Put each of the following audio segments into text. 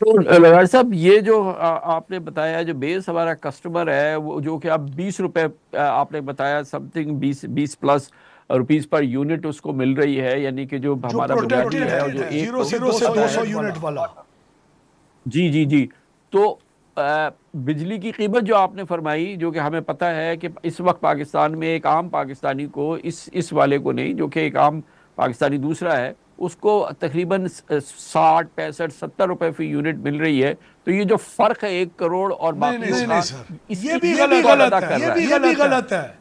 तो लगाड़ी साहब ये जो आपने बताया जो बेस हमारा कस्टमर है वो जो कि आप बीस रुपये आपने बताया समथिंग बीस बीस प्लस रुपीस पर यूनिट उसको मिल रही है यानी कि जो हमारा जो है, है जो एक जीरो, जीरो से तो दो सौ यूनिट वाला जी जी जी तो बिजली की कीमत जो आपने फरमाई जो कि हमें पता है कि इस वक्त पाकिस्तान में एक आम पाकिस्तानी को इस इस वाले को नहीं जो कि एक आम पाकिस्तानी दूसरा है उसको तकरीबन साठ पैंसठ सत्तर रुपए फी यूनिट मिल रही है तो ये जो फर्क है एक करोड़ और बाकी नहीं, नहीं, नहीं, सर। ये भी गलत, गलत है ये भी गलत, गलत है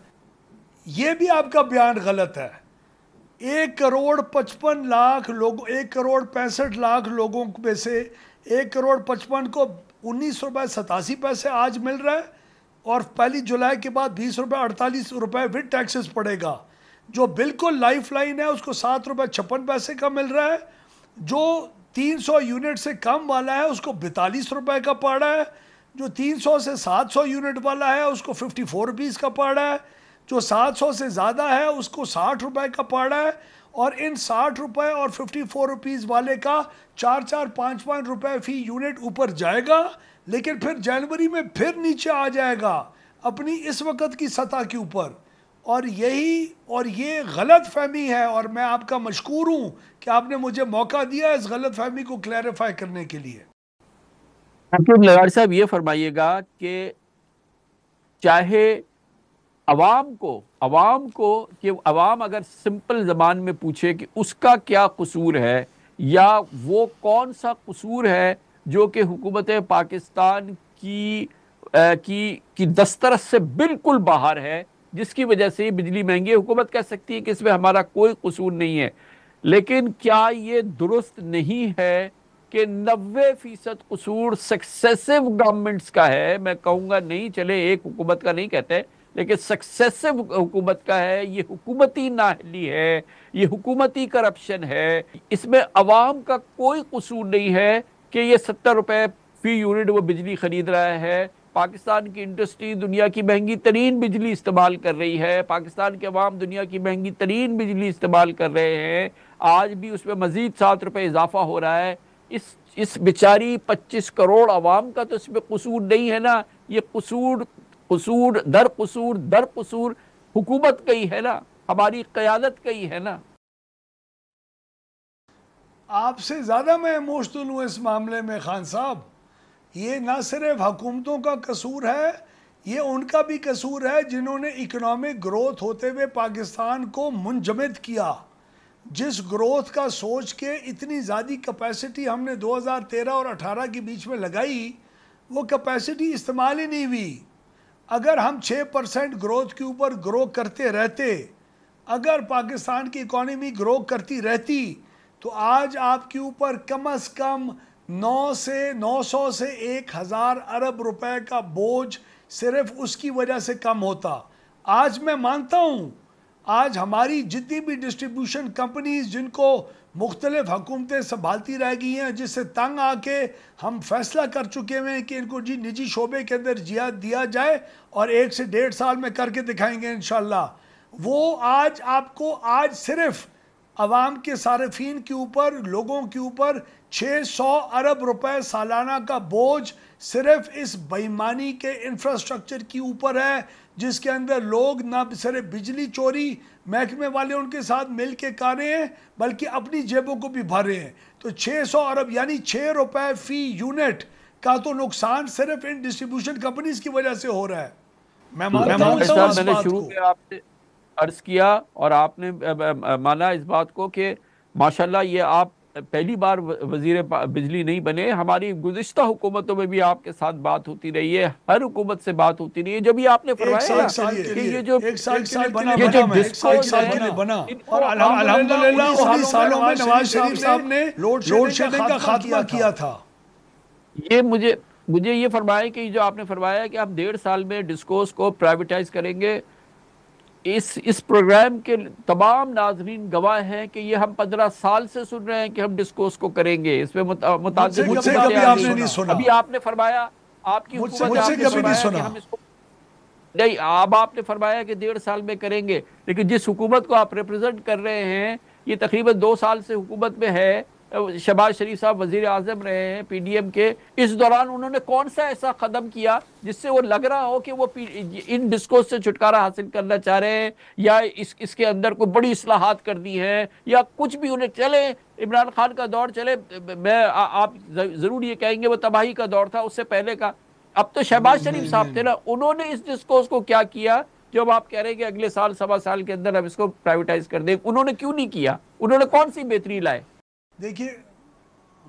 ये भी आपका बयान गलत है एक करोड़ पचपन लाख लोग एक करोड़ पैंसठ लाख लोगों में से एक करोड़ पचपन को उन्नीस रुपए सतासी पैसे आज मिल रहा है और पहली जुलाई के बाद बीस रुपए अड़तालीस रुपए विद टैक्सेस पड़ेगा जो बिल्कुल लाइफ लाइन है उसको सात रुपये छप्पन पैसे का मिल रहा है जो 300 यूनिट से कम वाला है उसको बैतालीस रुपये का पड़ है जो 300 से 700 यूनिट वाला है उसको 54 रुपीज़ का पड़ है जो 700 से ज़्यादा है उसको साठ रुपये का पड़ है और इन साठ रुपये और फिफ्टी फोर रुपीज़ वाले का चार चार पाँच पाँच रुपये फी यूनिट ऊपर जाएगा लेकिन फिर जनवरी में फिर नीचे आ जाएगा अपनी इस वक्त की सतह के ऊपर और यही और ये गलत फहमी है और मैं आपका मशहूर हूँ कि आपने मुझे मौका दिया इस गलत फहमी को क्लैरिफाई करने के लिए साहब ये फरमाइएगा कि चाहे अवाम को अवाम को कि अवाम अगर सिंपल जबान में पूछे कि उसका क्या कसूर है या वो कौन सा कसूर है जो कि हुकूमत पाकिस्तान की की की दस्तरस से बिल्कुल बाहर है जिसकी वजह से बिजली महंगी हुकूमत कह सकती है कि इसमें हमारा कोई कसूर नहीं है लेकिन क्या ये दुरुस्त नहीं है कि नबे फीसद कसूर सक्सेसिव गवर्नमेंट्स का है मैं कहूँगा नहीं चले एक हुकूमत का नहीं कहते लेकिन सक्सेसिव हुकूमत का है ये हुकूमती नाहली है ये हुकूमती करप्शन है इसमें आवाम का कोई कसूर नहीं है कि ये सत्तर रुपये फी यूनिट वो बिजली खरीद रहा है पाकिस्तान की इंडस्ट्री दुनिया की महंगी तरीन बिजली इस्तेमाल कर रही है पाकिस्तान के अवाम दुनिया की महंगी तरीन बिजली इस्तेमाल कर रहे हैं आज भी उसमें मज़ीद सात रुपये इजाफा हो रहा है इस इस बेचारी पच्चीस करोड़ अवाम का तो इसमें कसूर नहीं है ना ये कसूर कसूर दर कसूर दर कसूर हुकूमत का ही है ना हमारी क़्यादत का ही है ना आपसे ज़्यादा मैं इमोशनल हूँ इस मामले में खान साहब ये ना सिर्फ हुकूमतों का कसूर है ये उनका भी कसूर है जिन्होंने इकोनॉमिक ग्रोथ होते हुए पाकिस्तान को मुंजमद किया जिस ग्रोथ का सोच के इतनी ज़्यादा कैपेसिटी हमने 2013 और 18 के बीच में लगाई वो कैपेसिटी इस्तेमाल ही नहीं हुई अगर हम 6 परसेंट ग्रोथ के ऊपर ग्रो करते रहते अगर पाकिस्तान की इकोनॉमी ग्रो करती रहती तो आज आपके ऊपर कम अज़ कम नौ से नौ सौ से एक हज़ार अरब रुपए का बोझ सिर्फ उसकी वजह से कम होता आज मैं मानता हूँ आज हमारी जितनी भी डिस्ट्रीब्यूशन कंपनीज जिनको मुख्तलिफ हुकूमतें संभालती रह गई हैं जिससे तंग आके हम फैसला कर चुके हैं कि इनको जी निजी शोबे के अंदर जिया दिया जाए और एक से डेढ़ साल में करके दिखाएंगे इन वो आज आपको आज सिर्फ़ अवाम के सार्फिन के ऊपर लोगों के ऊपर 600 अरब रुपए सालाना का बोझ सिर्फ इस बेईमानी के इंफ्रास्ट्रक्चर के ऊपर है जिसके अंदर लोग ना सिर्फ बिजली चोरी महकमे वाले उनके साथ मिल के कर रहे हैं बल्कि अपनी जेबों को भी भर रहे हैं तो 600 अरब यानी छः रुपए फ़ी यूनिट का तो नुकसान सिर्फ इन डिस्ट्रीब्यूशन कंपनीज की वजह से हो रहा है मैं मानता तो हूँ अर्ज़ किया और आपने माना इस बात को कि माशाल्लाह ये आप पहली बार वजीर बिजली नहीं बने हमारी गुजशत हुकूमतों में भी आपके साथ बात होती रही है हर हुकूमत से बात होती रही है जब भी आपने ये मुझे मुझे ये फरमाया कि जो आपने फरमाया कि आप डेढ़ साल में डिस्कोस को प्राइवेटाइज करेंगे इस इस प्रोग्राम के तमाम नाजरीन गवाह हैं कि ये हम पंद्रह साल से सुन रहे हैं कि हम डिस्कोर्स को करेंगे इसमें सुना अभी आपने फरमाया आपकी नहीं अब आपने फरमाया कि डेढ़ साल में करेंगे लेकिन जिस हुकूमत को आप रिप्रेजेंट कर रहे हैं ये तकरीबन दो साल से हुकूमत में है शहबाज शरीफ साहब वजीर आजम रहे हैं पी डी एम के इस दौरान उन्होंने कौन सा ऐसा कदम किया जिससे वो लग रहा हो कि वो इन डिस्कोस से छुटकारा हासिल करना चाह रहे हैं या इस इसके अंदर कोई बड़ी असलाहत कर दी है या कुछ भी उन्हें चले इमरान खान का दौर चले मैं आ, आप ज़रूर ये कहेंगे वो तबाही का दौर था उससे पहले का अब तो शहबाज शरीफ साहब थे ना उन्होंने इस डिस्कोस को क्या किया जब आप कह रहे हैं कि अगले साल सवा साल के अंदर हम इसको प्राइवेटाइज कर दें उन्होंने क्यों नहीं किया उन्होंने कौन सी बेहतरी लाए देखिए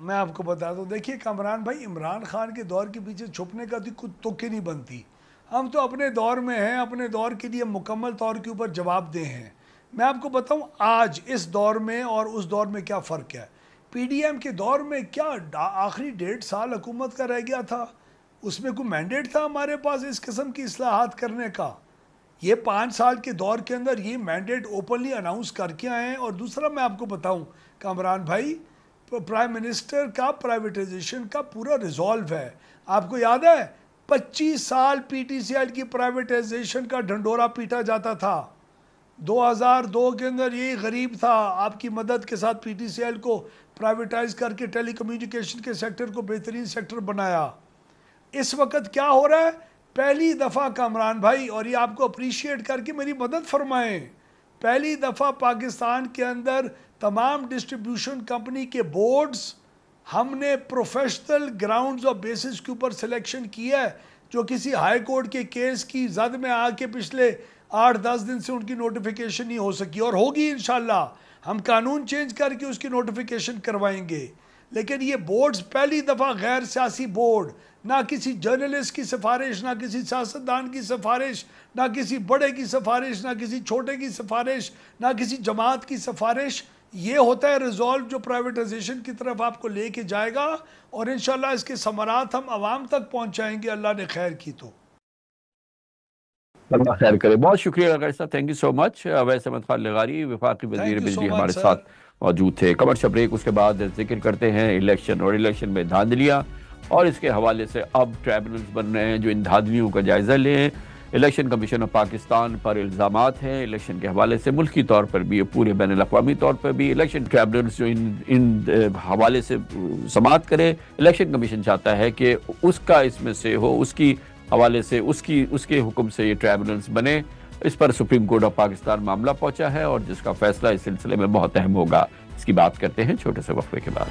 मैं आपको बता दूं देखिए कमरान भाई इमरान खान के दौर के पीछे छुपने का तो कुछ तुक्के नहीं बनती हम तो अपने दौर में हैं अपने दौर के लिए मुकम्मल तौर के ऊपर जवाब दे हैं मैं आपको बताऊं आज इस दौर में और उस दौर में क्या फ़र्क है पीडीएम के दौर में क्या आखिरी डेढ़ साल हुकूमत का रह गया था उसमें कोई मैंडेट था हमारे पास इस किस्म की असलाहत करने का ये पाँच साल के दौर के अंदर ये मैंडेट ओपनली अनाउंस करके आए हैं और दूसरा मैं आपको बताऊं कामरान भाई प्राइम मिनिस्टर का प्राइवेटाइजेशन का पूरा रिजॉल्व है आपको याद है पच्चीस साल पी की प्राइवेटाइजेशन का ढंडोरा पीटा जाता था 2002 के अंदर यही गरीब था आपकी मदद के साथ पी को प्राइवेटाइज करके टेलीकम्युनिकेशन के सेक्टर को बेहतरीन सेक्टर बनाया इस वक्त क्या हो रहा है पहली दफ़ा कामरान भाई और ये आपको अप्रीशिएट करके मेरी मदद फरमाएं पहली दफ़ा पाकिस्तान के अंदर तमाम डिस्ट्रीब्यूशन कंपनी के बोर्ड्स हमने प्रोफेशनल ग्राउंड्स और बेसिस के ऊपर सिलेक्शन किया है जो किसी हाई कोर्ट के केस की जद में आके पिछले आठ दस दिन से उनकी नोटिफिकेशन नहीं हो सकी और होगी इन हम कानून चेंज करके उसकी नोटिफिकेशन करवाएंगे लेकिन ये बोर्ड्स पहली दफ़ा गैर सियासी बोर्ड ना किसी जर्नलिस्ट की सिफारिश ना किसी सियासतदान की सिफारिश ना किसी बड़े की सिफारिश ना किसी छोटे की सिफारिश ना किसी जमात की सिफारिश ये होता है रिजॉल्व जो प्राइवेटाइजेशन की तरफ आपको ले कर जाएगा और इन इसके समरात हम आवाम तक पहुँचाएंगे अल्लाह ने खैर की तो खैर करे बहुत शुक्रिया अगर साहब थैंक यू सो मच वैस अहमद खान लगारी विफाक वजीर बिजली हमारे साथ मौजूद थे कमर्शल ब्रेक उसके बाद जिक्र करते हैं इलेक्शन और इलेक्शन में धांधलियाँ और इसके हवाले से अब ट्राइबूनल्स बन रहे हैं जो इन धांधलियों का जायज़ा लें इलेक्शन कमीशन ऑफ पाकिस्तान पर इल्ज़ाम हैं इलेक्शन के हवाले से मुल्की तौर पर भी पूरे बैन अवी तौर पर भी इलेक्शन ट्राइबूनल्स जो इन इन हवाले से समात करें इलेक्शन कमीशन चाहता है कि उसका इसमें से हो उसकी हवाले से उसकी उसके हुक्म से ये ट्राइबूनल्स बने इस पर सुप्रीम कोर्ट ऑफ पाकिस्तान मामला पहुंचा है और जिसका फैसला इस सिलसिले में बहुत अहम होगा इसकी बात करते हैं छोटे से वक्फे के बाद